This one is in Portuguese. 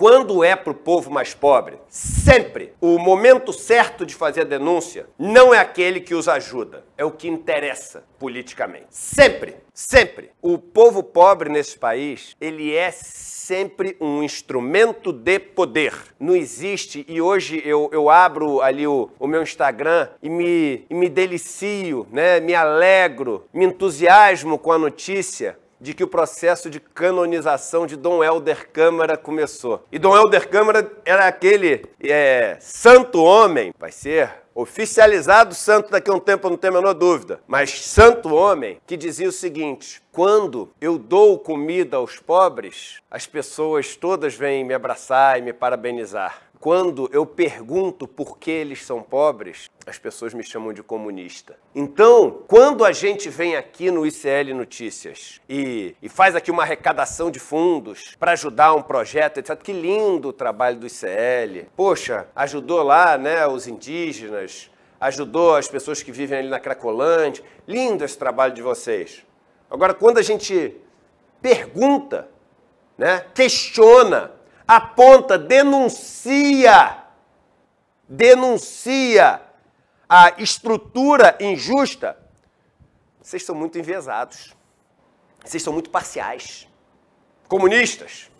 Quando é para o povo mais pobre? Sempre. O momento certo de fazer a denúncia não é aquele que os ajuda, é o que interessa politicamente. Sempre, sempre. O povo pobre nesse país, ele é sempre um instrumento de poder. Não existe, e hoje eu, eu abro ali o, o meu Instagram e me, e me delicio, né? me alegro, me entusiasmo com a notícia de que o processo de canonização de Dom Helder Câmara começou. E Dom Helder Câmara era aquele é, santo homem, vai ser oficializado santo daqui a um tempo, não tenho a menor dúvida, mas santo homem que dizia o seguinte: quando eu dou comida aos pobres, as pessoas todas vêm me abraçar e me parabenizar. Quando eu pergunto por que eles são pobres, as pessoas me chamam de comunista. Então, quando a gente vem aqui no ICL Notícias e, e faz aqui uma arrecadação de fundos para ajudar um projeto, etc., que lindo o trabalho do ICL. Poxa, ajudou lá né, os indígenas, ajudou as pessoas que vivem ali na Cracolândia. Lindo esse trabalho de vocês. Agora, quando a gente pergunta, né, questiona aponta, denuncia, denuncia a estrutura injusta, vocês são muito enviesados. Vocês são muito parciais. Comunistas,